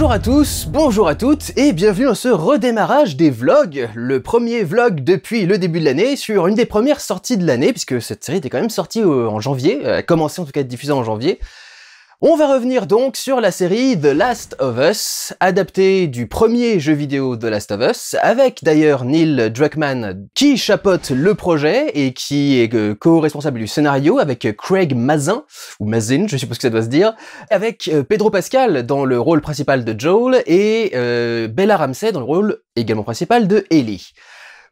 Bonjour à tous, bonjour à toutes et bienvenue dans ce redémarrage des vlogs, le premier vlog depuis le début de l'année sur une des premières sorties de l'année puisque cette série était quand même sortie euh, en janvier, a commencé en tout cas à être diffusée en janvier. On va revenir donc sur la série The Last of Us, adaptée du premier jeu vidéo The Last of Us, avec d'ailleurs Neil Druckmann qui chapote le projet et qui est euh, co-responsable du scénario avec Craig Mazin, ou Mazin, je suppose que ça doit se dire, avec euh, Pedro Pascal dans le rôle principal de Joel et euh, Bella Ramsey dans le rôle également principal de Ellie.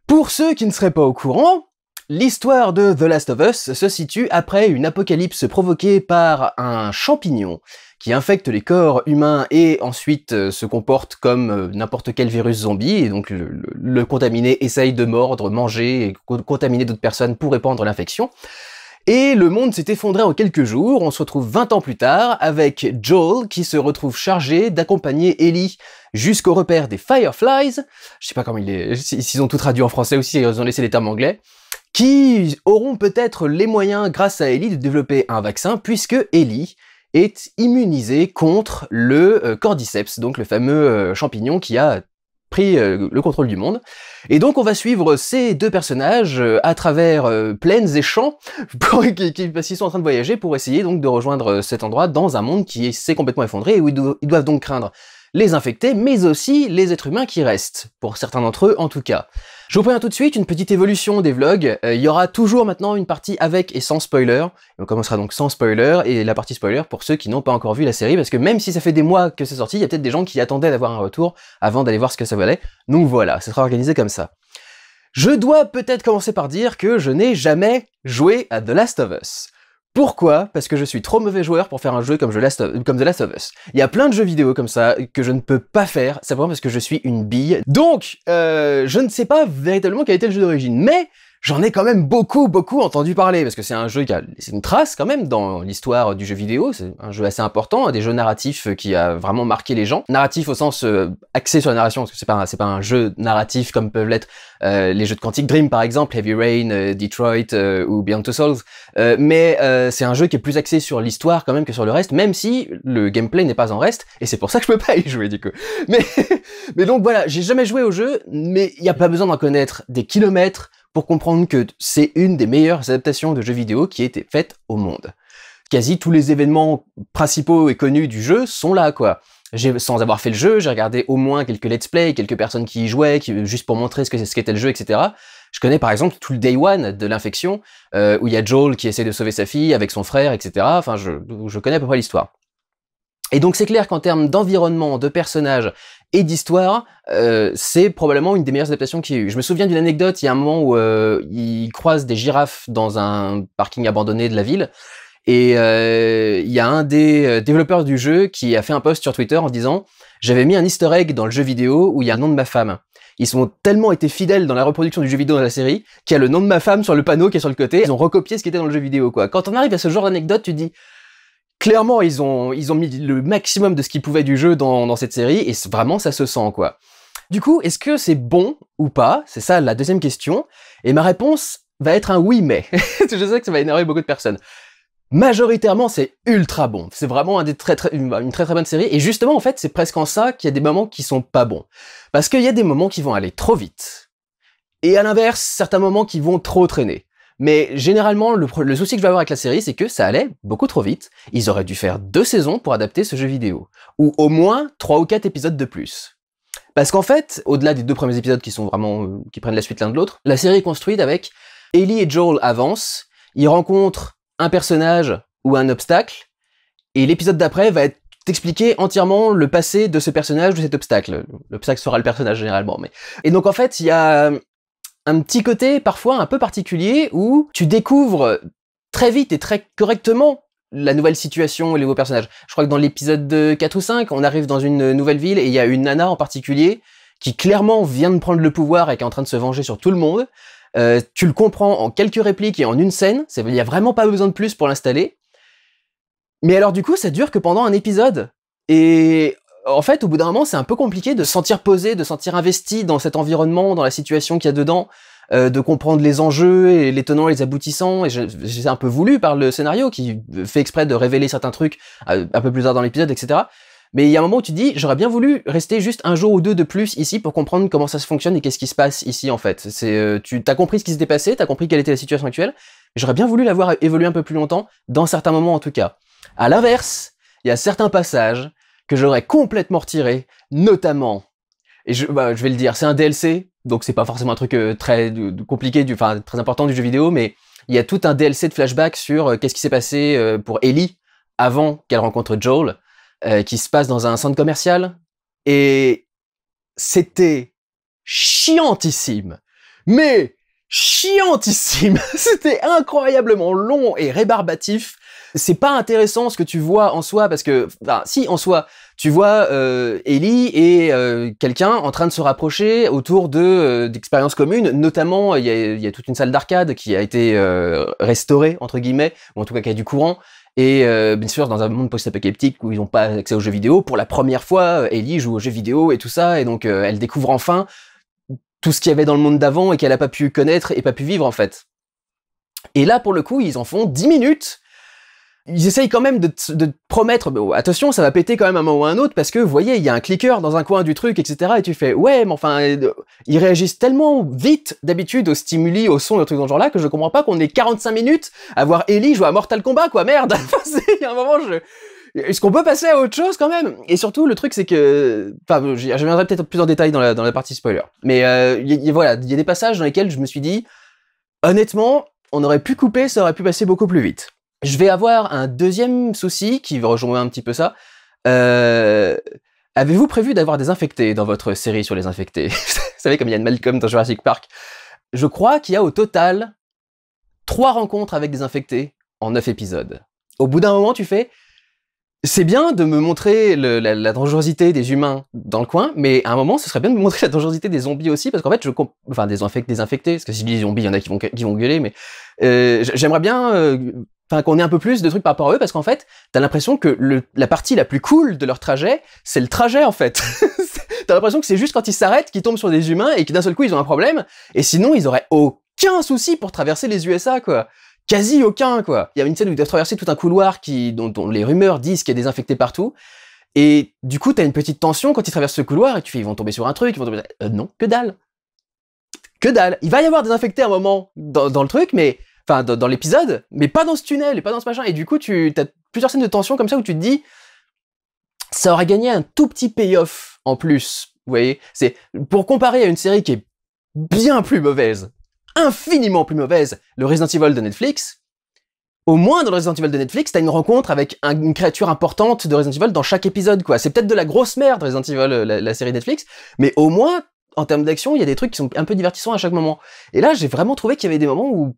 Pour ceux qui ne seraient pas au courant, L'histoire de The Last of Us se situe après une apocalypse provoquée par un champignon qui infecte les corps humains et ensuite euh, se comporte comme euh, n'importe quel virus zombie, et donc le, contaminé essaye de mordre, manger et contaminer d'autres personnes pour répandre l'infection. Et le monde s'est effondré en quelques jours, on se retrouve 20 ans plus tard avec Joel qui se retrouve chargé d'accompagner Ellie jusqu'au repère des Fireflies, je sais pas comment ils s'ils ont tout traduit en français aussi, ils ont laissé les termes anglais, qui auront peut-être les moyens grâce à Ellie de développer un vaccin puisque Ellie est immunisée contre le euh, cordyceps, donc le fameux euh, champignon qui a pris euh, le contrôle du monde. Et donc on va suivre ces deux personnages à travers plaines et champs parce qu'ils sont en train de voyager pour essayer donc de rejoindre cet endroit dans un monde qui s'est complètement effondré et où ils doivent donc craindre les infectés, mais aussi les êtres humains qui restent, pour certains d'entre eux en tout cas. Je vous préviens tout de suite, une petite évolution des vlogs, euh, il y aura toujours maintenant une partie avec et sans spoiler, on commencera donc sans spoiler, et la partie spoiler pour ceux qui n'ont pas encore vu la série, parce que même si ça fait des mois que c'est sorti, il y a peut-être des gens qui attendaient d'avoir un retour avant d'aller voir ce que ça valait, donc voilà, ça sera organisé comme ça. Je dois peut-être commencer par dire que je n'ai jamais joué à The Last of Us. Pourquoi Parce que je suis trop mauvais joueur pour faire un jeu comme, je comme The Last of Us. Il y a plein de jeux vidéo comme ça que je ne peux pas faire, simplement parce que je suis une bille. Donc, euh, je ne sais pas véritablement quel était le jeu d'origine, mais j'en ai quand même beaucoup, beaucoup entendu parler, parce que c'est un jeu qui a une trace quand même dans l'histoire du jeu vidéo, c'est un jeu assez important, des jeux narratifs euh, qui a vraiment marqué les gens. Narratif au sens euh, axé sur la narration, parce que c'est pas, c'est pas un jeu narratif comme peuvent l'être euh, les jeux de Quantic Dream par exemple, Heavy Rain, Detroit ou Beyond Two Souls, mais c'est un jeu qui est plus axé sur l'histoire quand même que sur le reste, même si le gameplay n'est pas en reste, et c'est pour ça que je peux pas y jouer du coup. Mais, mais donc voilà, j'ai jamais joué au jeu, mais il n'y a pas besoin d'en connaître des kilomètres, pour comprendre que c'est une des meilleures adaptations de jeux vidéo qui a été faite au monde. Quasi tous les événements principaux et connus du jeu sont là, quoi. Sans avoir fait le jeu, j'ai regardé au moins quelques let's play, quelques personnes qui y jouaient, juste pour montrer ce que qu'était le jeu, etc. Je connais par exemple tout le day one de l'infection, euh, où il y a Joel qui essaie de sauver sa fille avec son frère, etc. Enfin, je, je connais à peu près l'histoire. Et donc c'est clair qu'en termes d'environnement, de personnages, et d'histoire, euh, c'est probablement une des meilleures adaptations qu'il y a eu. Je me souviens d'une anecdote, il y a un moment où euh, ils croisent des girafes dans un parking abandonné de la ville, et euh, il y a un des euh, développeurs du jeu qui a fait un post sur Twitter en disant « J'avais mis un easter egg dans le jeu vidéo où il y a un nom de ma femme. » Ils ont tellement été fidèles dans la reproduction du jeu vidéo dans la série qu'il y a le nom de ma femme sur le panneau qui est sur le côté. Ils ont recopié ce qui était dans le jeu vidéo, quoi. Quand on arrive à ce genre d'anecdote, tu dis « clairement, ils ont, ils ont mis le maximum de ce qu'ils pouvaient du jeu dans, dans cette série, et vraiment, ça se sent, quoi. Du coup, est-ce que c'est bon ou pas C'est ça la deuxième question. Et ma réponse va être un oui, mais. je sais que ça va énerver beaucoup de personnes. Majoritairement, c'est ultra bon. C'est vraiment une très très bonne série. Et justement, en fait, c'est presque en ça qu'il y a des moments qui sont pas bons. Parce qu'il y a des moments qui vont aller trop vite. Et à l'inverse, certains moments qui vont trop traîner. Mais généralement, le, souci que je vais avoir avec la série, c'est que ça allait beaucoup trop vite. Ils auraient dû faire deux saisons pour adapter ce jeu vidéo. Ou au moins trois ou quatre épisodes de plus. Parce qu'en fait, au-delà des deux premiers épisodes qui sont vraiment, euh, qui prennent la suite l'un de l'autre, la série est construite avec Ellie et Joel avancent, ils rencontrent un personnage ou un obstacle, et l'épisode d'après va être expliquer entièrement le passé de ce personnage, de cet obstacle. L'obstacle sera le personnage généralement, mais. Et donc en fait, il y a un petit côté parfois un peu particulier où tu découvres très vite et très correctement la nouvelle situation et les nouveaux personnages. Je crois que dans l'épisode 4 ou 5, on arrive dans une nouvelle ville et il y a une nana en particulier qui clairement vient de prendre le pouvoir et qui est en train de se venger sur tout le monde. Euh, tu le comprends en quelques répliques et en une scène, il n'y a vraiment pas besoin de plus pour l'installer. Mais alors du coup, ça dure que pendant un épisode. Et en fait, au bout d'un moment, c'est un peu compliqué de sentir posé, de sentir investi dans cet environnement, dans la situation qu'il y a dedans, euh, de comprendre les enjeux et les tenants et les aboutissants. Et j'ai un peu voulu par le scénario qui fait exprès de révéler certains trucs euh, un peu plus tard dans l'épisode, etc. Mais il y a un moment où tu dis, j'aurais bien voulu rester juste un jour ou deux de plus ici pour comprendre comment ça se fonctionne et qu'est-ce qui se passe ici en fait. C'est, euh, tu as compris ce qui s'était passé, tu as compris quelle était la situation actuelle. J'aurais bien voulu l'avoir évolué un peu plus longtemps, dans certains moments en tout cas. À l'inverse, il y a certains passages que j'aurais complètement retiré, notamment, et je, bah, je vais le dire, c'est un DLC, donc c'est pas forcément un truc euh, très compliqué, du, enfin très important du jeu vidéo, mais il y a tout un DLC de flashback sur euh, qu'est-ce qui s'est passé euh, pour Ellie avant qu'elle rencontre Joel, qui se passe dans un centre commercial, et c'était chiantissime, mais chiantissime, c'était incroyablement long et rébarbatif, c'est pas intéressant ce que tu vois en soi parce que, si en soi, tu vois euh, Ellie et euh, quelqu'un en train de se rapprocher autour de euh, d'expériences communes. Notamment, il y a, toute une salle d'arcade qui a été restaurée entre guillemets, ou en tout cas qui a du courant. Et bien sûr, dans un monde post-apocalyptique où ils n'ont pas accès aux jeux vidéo, pour la première fois, Ellie joue aux jeux vidéo et tout ça, et donc elle découvre enfin tout ce qu'il y avait dans le monde d'avant et qu'elle n'a pas pu connaître et pas pu vivre en fait. Et là, pour le coup, ils en font 10 minutes ils essayent quand même de, promettre, attention, ça va péter quand même un moment ou un autre, parce que, vous voyez, il y a un cliqueur dans un coin du truc, etc. Et tu fais, ouais, mais enfin, euh, ils réagissent tellement vite d'habitude aux stimuli, aux sons, aux trucs dans ce genre-là, que je comprends pas qu'on ait 45 minutes à voir Ellie jouer à Mortal Kombat, quoi, merde Il y a un moment, je... Est-ce qu'on peut passer à autre chose quand même Et surtout, le truc, c'est que, enfin, je reviendrai peut-être plus en détail dans la, dans la partie spoiler. Mais euh, voilà, il y a des passages dans lesquels je me suis dit, honnêtement, on aurait pu couper, ça aurait pu passer beaucoup plus vite. Je vais avoir un deuxième souci qui va rejoindre un petit peu ça. Euh, avez-vous prévu d'avoir des infectés dans votre série sur les infectés Vous savez, comme il y a une Malcolm dans Jurassic Park. Je crois qu'il y a au total trois rencontres avec des infectés en neuf épisodes. Au bout d'un moment, tu fais c'est bien de me montrer la, dangerosité des humains dans le coin, mais à un moment, ce serait bien de me montrer la dangerosité des zombies aussi, parce qu'en fait, je enfin des, infectés, des infectés, parce que si je dis zombies, il y en a qui vont, gueuler, mais euh, j'aimerais bien euh, Enfin, qu'on ait un peu plus de trucs par rapport à eux, parce qu'en fait, t'as l'impression que la partie la plus cool de leur trajet, c'est le trajet, en fait. t'as l'impression que c'est juste quand ils s'arrêtent qu'ils tombent sur des humains et que d'un seul coup, ils ont un problème. Et sinon, ils auraient aucun souci pour traverser les USA, quoi quasi aucun quoi. Il y a une scène où ils doivent traverser tout un couloir qui, dont, les rumeurs disent qu'il y des désinfecté partout. Et du coup, t'as une petite tension quand ils traversent ce couloir et tu fais ils vont tomber sur un truc, ils vont tomber. Euh, non, que dalle, que dalle. Il va y avoir désinfecté un moment dans le truc, mais enfin dans, l'épisode, mais pas dans ce tunnel et pas dans ce machin. Et du coup, tu as plusieurs scènes de tension comme ça où tu te dis, ça aurait gagné un tout petit payoff en plus. Vous voyez, c'est pour comparer à une série qui est bien plus mauvaise, infiniment plus mauvaise, le Resident Evil de Netflix. Au moins dans le Resident Evil de Netflix, t'as une rencontre avec une créature importante de Resident Evil dans chaque épisode, quoi. C'est peut-être de la grosse merde Resident Evil, la, la série Netflix, mais au moins en termes d'action, il y a des trucs qui sont un peu divertissants à chaque moment. Et là, j'ai vraiment trouvé qu'il y avait des moments où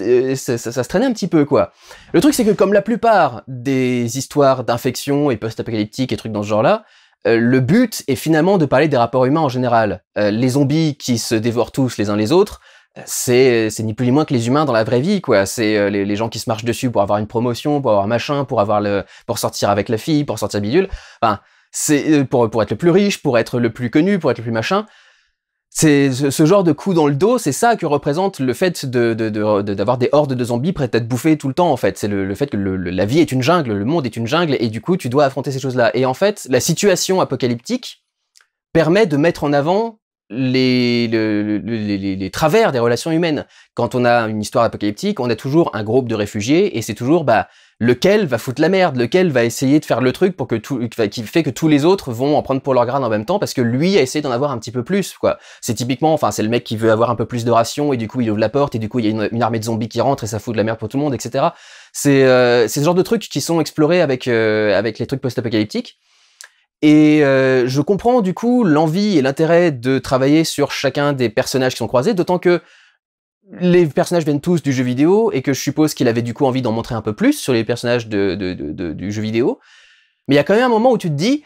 euh, ça, se traînait un petit peu, quoi. Le truc, c'est que comme la plupart des histoires d'infection et post-apocalyptiques et trucs dans ce genre-là, euh, le but est finalement de parler des rapports humains en général. Euh, les zombies qui se dévorent tous les uns les autres, c'est ni plus ni moins que les humains dans la vraie vie, quoi. C'est les, gens qui se marchent dessus pour avoir une promotion, pour avoir machin, pour avoir le, pour sortir avec la fille, pour sortir bidule. Enfin, c'est pour être le plus riche, pour être le plus connu, pour être le plus machin. C'est ce genre de coup dans le dos, c'est ça que représente le fait d'avoir des hordes de zombies prêtes à te bouffer tout le temps en fait. C'est le, fait que la vie est une jungle, le monde est une jungle et du coup tu dois affronter ces choses-là. Et en fait, la situation apocalyptique permet de mettre en avant les, les travers des relations humaines. Quand on a une histoire apocalyptique, on a toujours un groupe de réfugiés et c'est toujours bah lequel va foutre la merde, lequel va essayer de faire le truc pour que tout, qui fait que tous les autres vont en prendre pour leur grade en même temps parce que lui a essayé d'en avoir un petit peu plus, quoi. C'est typiquement, enfin, c'est le mec qui veut avoir un peu plus de ration et du coup il ouvre la porte et du coup il y a une, armée de zombies qui rentre et ça fout de la merde pour tout le monde, etc. C'est euh, ce genre de trucs qui sont explorés avec euh, avec les trucs post-apocalyptiques. Et euh, je comprends du coup l'envie et l'intérêt de travailler sur chacun des personnages qui sont croisés, d'autant que les personnages viennent tous du jeu vidéo et que je suppose qu'il avait du coup envie d'en montrer un peu plus sur les personnages du jeu vidéo. Mais il y a quand même un moment où tu te dis,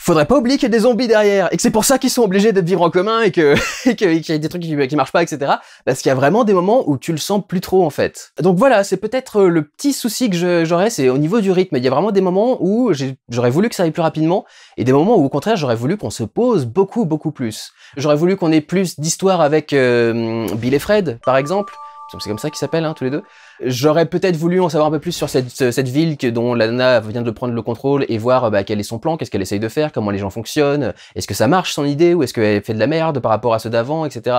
faudrait pas oublier qu'il y a des zombies derrière et que c'est pour ça qu'ils sont obligés de vivre en commun et que qu'il y a des trucs qui, marchent pas, etc. Parce qu'il y a vraiment des moments où tu le sens plus trop en fait. Donc voilà, c'est peut-être euh, le petit souci que j'aurais, c'est au niveau du rythme. Il y a vraiment des moments où j'aurais voulu que ça aille plus rapidement et des moments où au contraire j'aurais voulu qu'on se pose beaucoup beaucoup plus. J'aurais voulu qu'on ait plus d'histoires avec euh, Bill et Fred par exemple c'est comme ça qu'ils s'appellent hein, tous les deux. J'aurais peut-être voulu en savoir un peu plus sur cette, ville que, dont la nana vient de prendre le contrôle et voir bah, quel est son plan, qu'est-ce qu'elle essaye de faire, comment les gens fonctionnent, est-ce que ça marche son idée ou est-ce qu'elle fait de la merde par rapport à ceux d'avant, etc.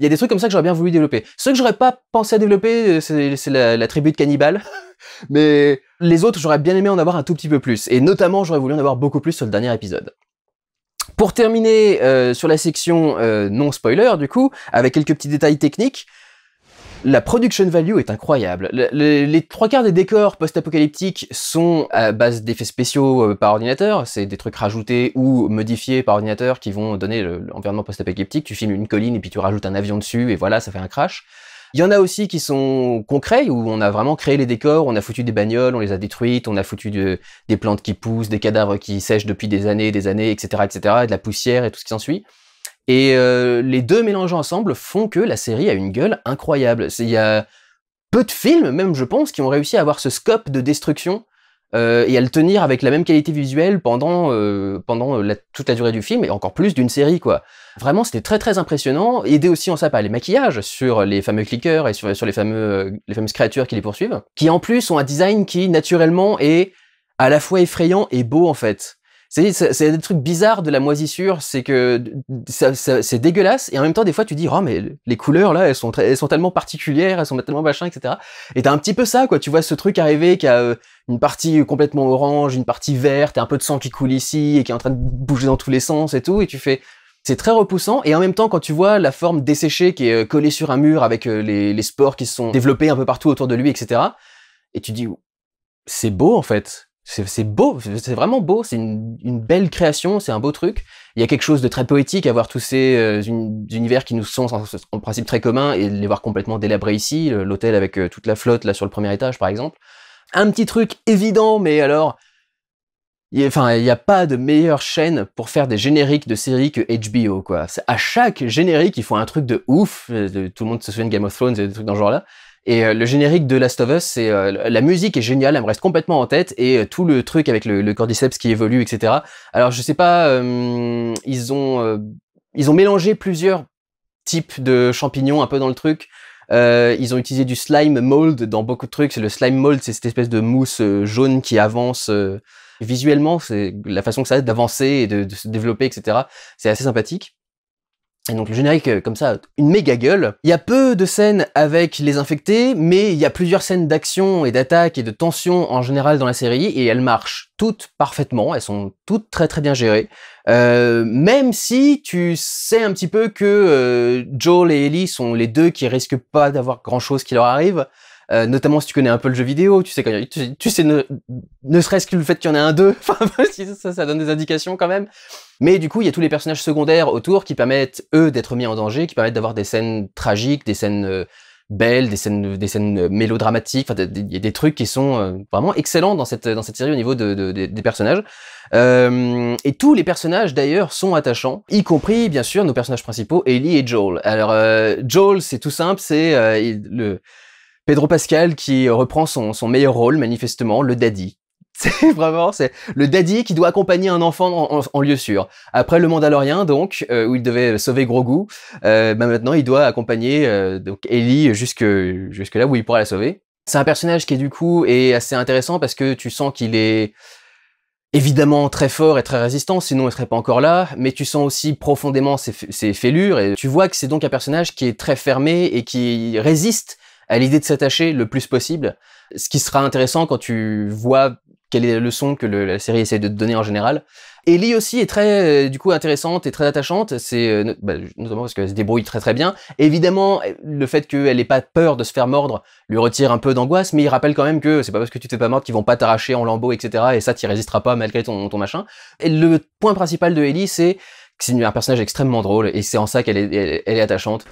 Il y a des trucs comme ça que j'aurais bien voulu développer. Ce que j'aurais pas pensé à développer, euh, c'est la, tribu de cannibales. Mais les autres, j'aurais bien aimé en avoir un tout petit peu plus. Et notamment, j'aurais voulu en avoir beaucoup plus sur le dernier épisode. Pour terminer euh, sur la section euh, non spoiler, du coup, avec quelques petits détails techniques, la production value est incroyable. les trois quarts des décors post-apocalyptiques sont à base d'effets spéciaux euh, par ordinateur. C'est des trucs rajoutés ou modifiés par ordinateur qui vont donner l'environnement post-apocalyptique. Tu filmes une colline et puis tu rajoutes un avion dessus et voilà, ça fait un crash. Il y en a aussi qui sont concrets, où on a vraiment créé les décors, on a foutu des bagnoles, on les a détruites, on a foutu des plantes qui poussent, des cadavres qui sèchent depuis des années des années, etc., etc., et de la poussière et tout ce qui s'ensuit. Et euh, les deux mélangés ensemble font que la série a une gueule incroyable. Il y a peu de films, même je pense, qui ont réussi à avoir ce scope de destruction euh, et à le tenir avec la même qualité visuelle pendant, euh, pendant toute la durée du film et encore plus d'une série quoi. Vraiment c'était très très impressionnant, aidé aussi en ça par les maquillages sur les fameux clickers et sur, les, fameux, les fameuses créatures qui les poursuivent, qui en plus ont un design qui naturellement est à la fois effrayant et beau en fait. C'est, des trucs bizarres de la moisissure, c'est que c'est dégueulasse, et en même temps, des fois, tu dis, oh, mais les couleurs, là, elles sont, sont tellement particulières, elles sont tellement machin, etc. Et t'as un petit peu ça, quoi, tu vois ce truc arriver qui a euh, une partie complètement orange, une partie verte, et un peu de sang qui coule ici, et qui est en train de bouger dans tous les sens et tout, et tu fais, c'est très repoussant et en même temps quand tu vois la forme desséchée qui est euh, collée sur un mur avec euh, les, les, spores qui se sont développés un peu partout autour de lui, etc. Et tu dis c'est beau en fait. C'est beau, c'est vraiment beau, c'est une, belle création, c'est un beau truc. Il y a quelque chose de très poétique à voir tous ces euh, univers qui nous sont en, principe très communs et les voir complètement délabrés ici, l'hôtel avec euh, toute la flotte là sur le premier étage par exemple. Un petit truc évident, mais alors, Enfin, il n'y a pas de meilleure chaîne pour faire des génériques de séries que HBO, quoi. À chaque générique, ils font un truc de ouf. Euh, tout le monde se souvient de Game of Thrones et des trucs dans ce genre-là. Et euh, le générique de Last of Us, c'est euh, la musique est géniale, elle me reste complètement en tête et euh, tout le truc avec le, le, cordyceps qui évolue, etc. Alors je sais pas, ils ont ils ont mélangé plusieurs types de champignons un peu dans le truc. ils ont utilisé du slime mold dans beaucoup de trucs. C'est Le slime mold, c'est cette espèce de mousse jaune qui avance visuellement. C'est la façon que ça aide d'avancer et de se développer, etc. C'est assez sympathique. Et donc le générique, euh, comme ça, une méga gueule. Il y a peu de scènes avec les infectés, mais il y a plusieurs scènes d'action et d'attaque et de tension en général dans la série, et elles marchent toutes parfaitement, elles sont toutes très très bien gérées. Euh, même si tu sais un petit peu que euh, Joel et Ellie sont les deux qui risquent pas d'avoir grand chose qui leur arrive, euh, notamment si tu connais un peu le jeu vidéo, tu sais quand tu, tu sais ne, serait-ce que le fait qu'il y en ait un deux, enfin ça, ça donne des indications quand même. Mais du coup, il y a tous les personnages secondaires autour qui permettent, eux, d'être mis en danger, qui permettent d'avoir des scènes tragiques, des scènes euh, belles, des scènes, euh, mélodramatiques. Enfin, il y a des trucs qui sont euh, vraiment excellents dans cette, dans cette série au niveau des personnages. et tous les personnages d'ailleurs sont attachants, y compris bien sûr nos personnages principaux, Ellie et Joel. Alors Joel, c'est tout simple, c'est le Pedro Pascal qui reprend son meilleur rôle manifestement, le daddy. C'est vraiment c'est le daddy qui doit accompagner un enfant en, lieu sûr. Après le Mandalorien donc euh, où il devait sauver Grogu, euh, bah, maintenant il doit accompagner euh, donc Ellie jusque là où il pourra la sauver. C'est un personnage qui du coup est assez intéressant parce que tu sens qu'il est évidemment très fort et très résistant, sinon il serait pas encore là, mais tu sens aussi profondément ses, ses fêlures et tu vois que c'est donc un personnage qui est très fermé et qui résiste à l'idée de s'attacher le plus possible. Ce qui sera intéressant quand tu vois quelle est la leçon que la série essaie de donner en général. Ellie aussi est très euh, du coup intéressante et très attachante, c'est euh, bah, notamment parce qu'elle se débrouille très très bien. Évidemment, le fait qu'elle n'ait pas peur de se faire mordre lui retire un peu d'angoisse, mais il rappelle quand même que c'est pas parce que tu te fais pas mordre qu'ils vont pas t'arracher en lambeaux, etc. Et ça, t'y résisteras pas malgré ton, ton machin. Et le point principal de Ellie, c'est que c'est un personnage extrêmement drôle, et c'est en ça qu'elle est, elle, est attachante.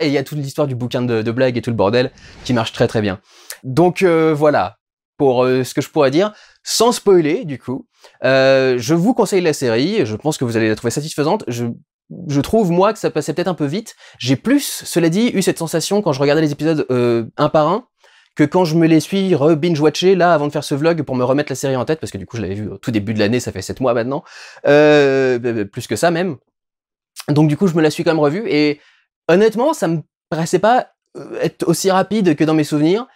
Et il y a toute l'histoire du bouquin de, de, blagues et tout le bordel qui marche très très bien. Donc euh, voilà pour euh, ce que je pourrais dire. Sans spoiler du coup, euh, je vous conseille la série. Je pense que vous allez la trouver satisfaisante. Je trouve moi que ça passait peut-être un peu vite. J'ai plus, cela dit, eu cette sensation quand je regardais les épisodes un par un que quand je me les suis re-binge-watché là avant de faire ce vlog pour me remettre la série en tête, parce que du coup je l'avais vu au tout début de l'année, ça fait sept mois maintenant, euh, plus que ça même. Donc du coup je me la suis quand même revue et Honnêtement, ça me paraissait pas euh, être aussi rapide que dans mes souvenirs,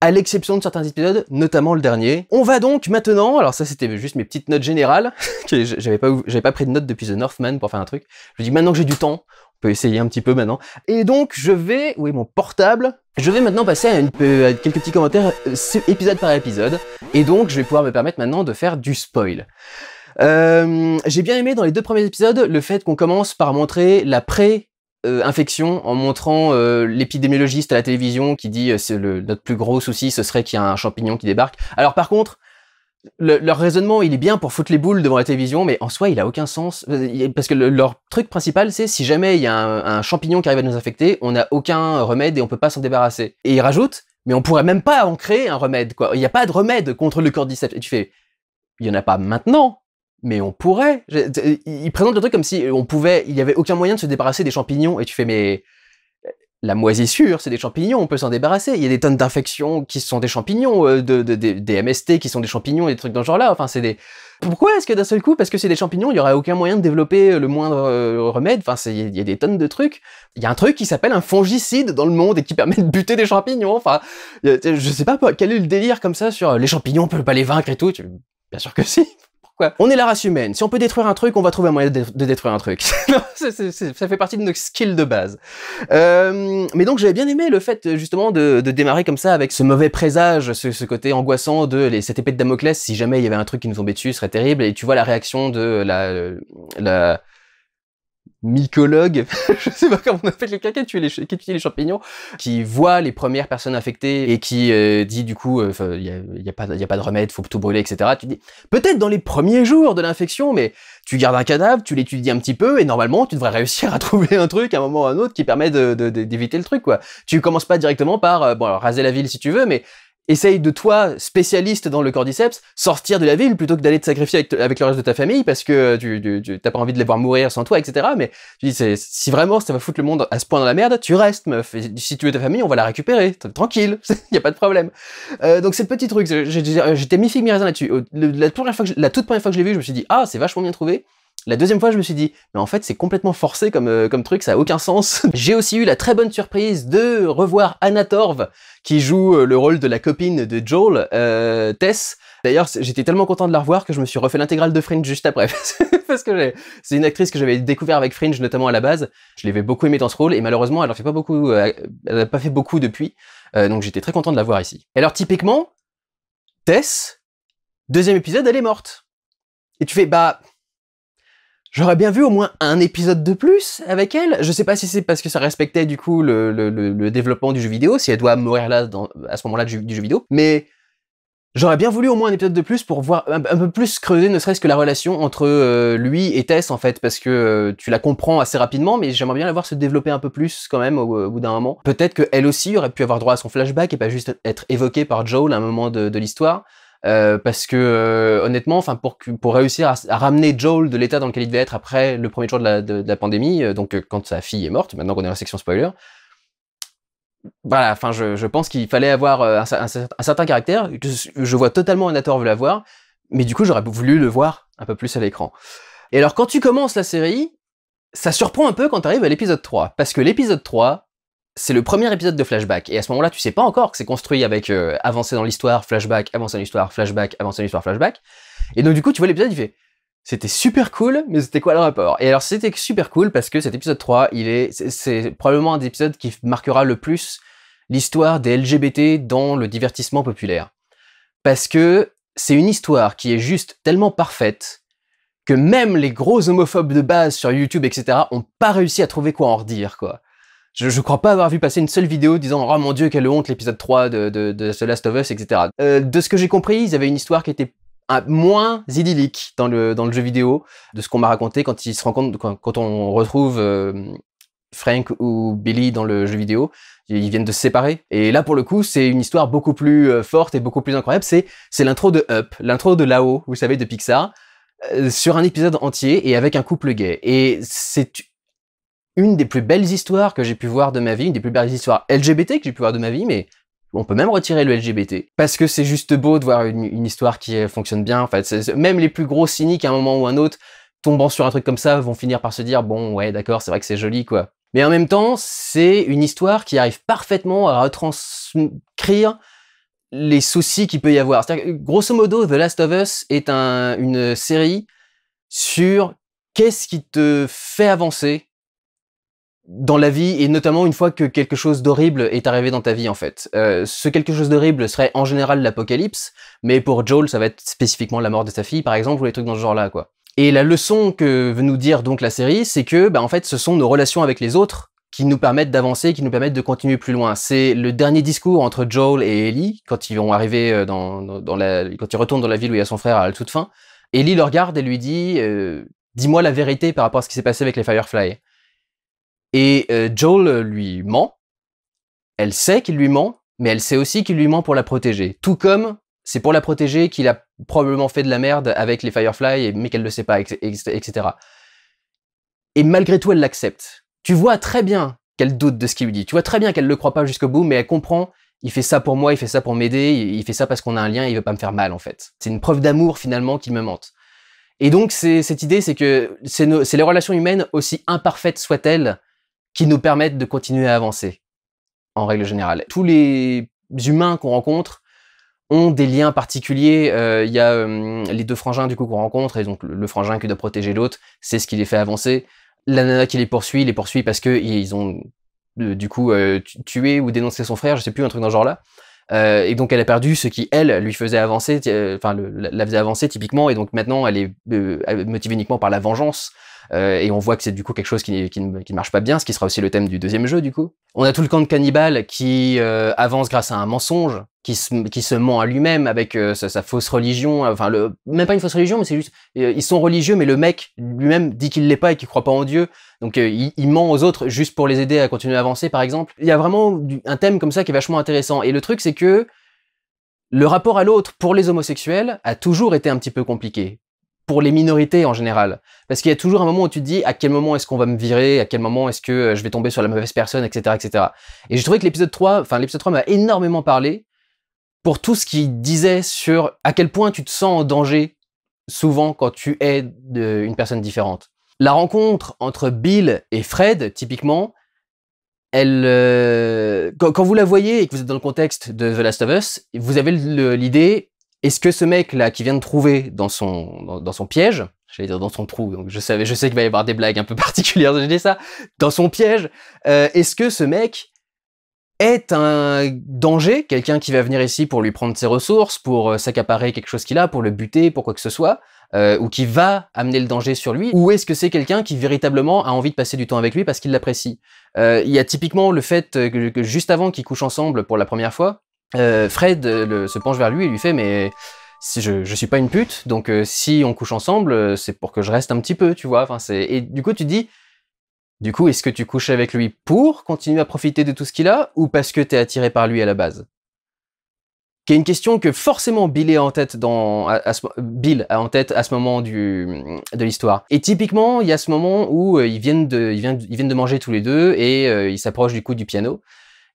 à l'exception de certains épisodes, notamment le dernier. On va donc maintenant, alors ça c'était juste mes petites notes générales, j'avais pas, j'avais pas pris de notes depuis The Northman pour faire un truc. Je dis maintenant que j'ai du temps, on peut essayer un petit peu maintenant. Et donc je vais, où mon portable Je vais maintenant passer à, quelques petits commentaires euh, épisode par épisode, et donc je vais pouvoir me permettre maintenant de faire du spoil. Euh, j'ai bien aimé dans les deux premiers épisodes le fait qu'on commence par montrer la pré euh, infection en montrant euh, l'épidémiologiste à la télévision qui dit euh, c'est notre plus gros souci ce serait qu'il y a un champignon qui débarque. Alors par contre, leur raisonnement il est bien pour foutre les boules devant la télévision, mais en soi il a aucun sens parce que leur truc principal c'est si jamais il y a un, champignon qui arrive à nous infecter, on n'a aucun remède et on peut pas s'en débarrasser. Et ils rajoutent mais on pourrait même pas en créer un remède quoi. Il n'y a pas de remède contre le cordyceps. Et tu fais il y en a pas maintenant mais on pourrait. Euh, il présente le truc comme si euh, on pouvait, il n'y avait aucun moyen de se débarrasser des champignons. Et tu fais, mais euh, la moisissure, c'est des champignons, on peut s'en débarrasser. Il y a des tonnes d'infections qui sont des champignons, de, des MST qui sont des champignons et des trucs dans ce genre-là. Enfin, c'est des. Pourquoi est-ce que d'un seul coup, parce que c'est des champignons, il n'y aurait aucun moyen de développer le moindre remède Enfin, il y, a des tonnes de trucs. Il y a un truc qui s'appelle un fongicide dans le monde et qui permet de buter des champignons. Enfin, je sais pas quel est le délire comme ça sur les champignons, on peut pas les vaincre et tout. Bien sûr que si. On est la race humaine. Si on peut détruire un truc, on va trouver un moyen de, détruire un truc. ça fait partie de nos skills de base. Euh, mais donc j'avais bien aimé le fait justement de, démarrer comme ça avec ce mauvais présage, ce, côté angoissant de cette épée de Damoclès. Si jamais il y avait un truc qui nous embêtait, dessus, ce serait terrible. Et tu vois la réaction de la, la mycologue, je sais pas comment on appelle quelqu'un qui les, qui les champignons, qui voit les premières personnes infectées et qui euh, dit du coup, euh, il a, y a, pas, y a pas de remède, faut tout brûler, etc. Tu dis, peut-être dans les premiers jours de l'infection, mais tu gardes un cadavre, tu l'étudies un petit peu et normalement, tu devrais réussir à trouver un truc à un moment ou à un autre qui permet d'éviter de, le truc, quoi. Tu commences pas directement par, euh, raser la ville si tu veux, mais essaye de toi, spécialiste dans le cordyceps, sortir de la ville plutôt que d'aller te sacrifier avec, le reste de ta famille parce que tu, tu, pas envie de les voir mourir sans toi, etc. Mais tu dis, si vraiment ça va foutre le monde à ce point dans la merde, tu restes, meuf. Et si tu veux ta famille, on va la récupérer. Tranquille, il y a pas de problème. Euh, donc c'est le petit truc, j'étais mythique figue là-dessus. La, la, toute première fois que je l'ai vu, je me suis dit, ah, c'est vachement bien trouvé. La deuxième fois, je me suis dit, mais en fait, c'est complètement forcé comme, euh, comme truc, ça a aucun sens. J'ai aussi eu la très bonne surprise de revoir Anna Torv, qui joue euh, le rôle de la copine de Joel, euh, Tess. D'ailleurs, j'étais tellement content de la revoir que je me suis refait l'intégrale de Fringe juste après. parce que c'est une actrice que j'avais découvert avec Fringe, notamment à la base. Je l'avais beaucoup aimée dans ce rôle, et malheureusement, elle fait pas beaucoup, n'a pas fait beaucoup depuis. donc j'étais très content de la voir ici. alors, typiquement, Tess, deuxième épisode, elle est morte. Et tu fais, bah, J'aurais bien vu au moins un épisode de plus avec elle. Je sais pas si c'est parce que ça respectait du coup le, développement du jeu vidéo, si elle doit mourir là à ce moment-là du, jeu vidéo, mais j'aurais bien voulu au moins un épisode de plus pour voir un, peu plus creuser ne serait-ce que la relation entre euh, lui et Tess en fait, parce que euh, tu la comprends assez rapidement, mais j'aimerais bien la voir se développer un peu plus quand même au, bout d'un moment. Peut-être qu'elle aussi aurait pu avoir droit à son flashback et pas juste être évoquée par Joel à un moment de l'histoire. Euh, parce que euh, honnêtement, enfin pour pour réussir à, ramener Joel de l'état dans lequel il devait être après le premier jour de la, pandémie, euh, donc quand sa fille est morte, maintenant qu'on est dans la section spoiler, voilà, enfin je, je, pense qu'il fallait avoir un, certain caractère. Je, vois totalement Anatole veut l'avoir, mais du coup j'aurais voulu le voir un peu plus à l'écran. Et alors quand tu commences la série, ça surprend un peu quand tu arrives à l'épisode 3, parce que l'épisode 3, c'est le premier épisode de Flashback. Et à ce moment-là, tu sais pas encore que c'est construit avec euh, avancer dans l'histoire, flashback, avancer dans l'histoire, flashback, avancer dans l'histoire, flashback. Et donc, du coup, tu vois l'épisode, il fait c'était super cool, mais c'était quoi le rapport Et alors, c'était super cool parce que cet épisode 3, il est, c'est probablement un des épisodes qui marquera le plus l'histoire des LGBT dans le divertissement populaire. Parce que c'est une histoire qui est juste tellement parfaite que même les gros homophobes de base sur YouTube, etc., ont pas réussi à trouver quoi en redire, quoi. Je, je, crois pas avoir vu passer une seule vidéo disant « Oh mon dieu, quelle honte, l'épisode 3 de, de, The Last of Us, etc. Euh, de ce que j'ai compris, ils avaient une histoire qui était moins idyllique dans le, dans le jeu vidéo, de ce qu'on m'a raconté quand, ils se rencontrent, quand, quand on retrouve euh, Frank ou Billy dans le jeu vidéo. Ils viennent de se séparer. Et là, pour le coup, c'est une histoire beaucoup plus euh, forte et beaucoup plus incroyable. C'est l'intro de Up, l'intro de là vous savez, de Pixar, sur un épisode entier et avec un couple gay. Et c'est une des plus belles histoires que j'ai pu voir de ma vie, une des plus belles histoires LGBT que j'ai pu voir de ma vie, mais on peut même retirer le LGBT parce que c'est juste beau de voir une, histoire qui euh, fonctionne bien. En fait, même les plus gros cyniques à un moment ou un autre tombant sur un truc comme ça vont finir par se dire bon ouais d'accord c'est vrai que c'est joli quoi. Mais en même temps c'est une histoire qui arrive parfaitement à retranscrire les soucis qu'il peut y avoir. Grosso modo The Last of Us est une série sur qu'est-ce qui te fait avancer dans la vie et notamment une fois que quelque chose d'horrible est arrivé dans ta vie en fait. Euh, ce quelque chose d'horrible serait en général l'apocalypse, mais pour Joel ça va être spécifiquement la mort de sa fille par exemple ou les trucs dans ce genre là quoi. Et la leçon que veut nous dire donc la série, c'est que bah, en fait ce sont nos relations avec les autres qui nous permettent d'avancer, qui nous permettent de continuer plus loin. C'est le dernier discours entre Joel et Ellie quand ils vont arriver euh, dans, la, quand ils retournent dans la ville où il y a son frère à la toute fin. Ellie le regarde et lui dit euh, dis-moi la vérité par rapport à ce qui s'est passé avec les Firefly. Et euh, Joel euh, lui ment. Elle sait qu'il lui ment, mais elle sait aussi qu'il lui ment pour la protéger. Tout comme c'est pour la protéger qu'il a probablement fait de la merde avec les Firefly, mais qu'elle ne le sait pas, etc. Et malgré tout, elle l'accepte. Tu vois très bien qu'elle doute de ce qu'il lui dit. Tu vois très bien qu'elle ne le croit pas jusqu'au bout, mais elle comprend. Il fait ça pour moi, il fait ça pour m'aider, il fait ça parce qu'on a un lien, et il veut pas me faire mal en fait. C'est une preuve d'amour finalement qu'il me mente. Et donc cette idée, c'est que c'est les relations humaines, aussi imparfaites soient-elles, qui nous permettent de continuer à avancer, en règle générale. Tous les humains qu'on rencontre ont des liens particuliers. Euh, il y a hum, les deux frangins du coup qu'on rencontre, et donc le, frangin qui doit protéger l'autre, c'est ce qui les fait avancer. La nana qui les poursuit, les poursuit parce que ils ont euh, du coup euh, tué ou dénoncé son frère, je sais plus, un truc dans ce genre-là. Euh, et donc elle a perdu ce qui elle lui faisait avancer, euh, enfin la faisait avancer typiquement. Et donc maintenant elle est euh, motivée uniquement par la vengeance. et on voit que c'est du coup quelque chose qui, ne, qui, ne, marche pas bien, ce qui sera aussi le thème du deuxième jeu du coup. On a tout le camp de cannibales qui avance grâce à un mensonge, qui se, ment à lui-même avec euh, sa, fausse religion, euh, enfin le, même pas une fausse religion, mais c'est juste euh, ils sont religieux, mais le mec lui-même dit qu'il l'est pas et qu'il croit pas en Dieu, donc il, ment aux autres juste pour les aider à continuer à avancer, par exemple. Il y a vraiment un thème comme ça qui est vachement intéressant. Et le truc, c'est que le rapport à l'autre pour les homosexuels a toujours été un petit peu compliqué pour les minorités en général, parce qu'il y a toujours un moment où tu te dis à quel moment est-ce qu'on va me virer, à quel moment est-ce que je vais tomber sur la mauvaise personne, etc., etc. Et j'ai trouvé que l'épisode 3, enfin l'épisode 3 m'a énormément parlé pour tout ce qu'il disait sur à quel point tu te sens en danger souvent quand tu es de, une personne différente. La rencontre entre Bill et Fred, typiquement, elle, euh, quand, vous la voyez et que vous êtes dans le contexte de The Last of Us, vous avez l'idée, est-ce que ce mec-là qui vient de trouver dans son, dans, son piège, j'allais dire dans son trou, donc je je sais qu'il va y avoir des blagues un peu particulières, je ça, dans son piège, euh, est-ce que ce mec est un danger, quelqu'un qui va venir ici pour lui prendre ses ressources, pour euh, s'accaparer quelque chose qu'il a, pour le buter, pour quoi que ce soit, euh, ou qui va amener le danger sur lui, ou est-ce que c'est quelqu'un qui véritablement a envie de passer du temps avec lui parce qu'il l'apprécie euh, Il y a typiquement le fait que, juste avant qu'ils couchent ensemble pour la première fois, Fred se penche vers lui et lui fait mais je, je suis pas une pute, donc si on couche ensemble, c'est pour que je reste un petit peu, tu vois. Enfin, et du coup, tu dis, du coup, est-ce que tu couches avec lui pour continuer à profiter de tout ce qu'il a ou parce que t'es attiré par lui à la base C'est une question que forcément Bill, est en tête dans, Bill a en tête à ce moment de l'histoire. Et typiquement, il y a ce moment où euh, ils, viennent de, viennent, de manger tous les deux et euh, ils s'approchent du coup du piano.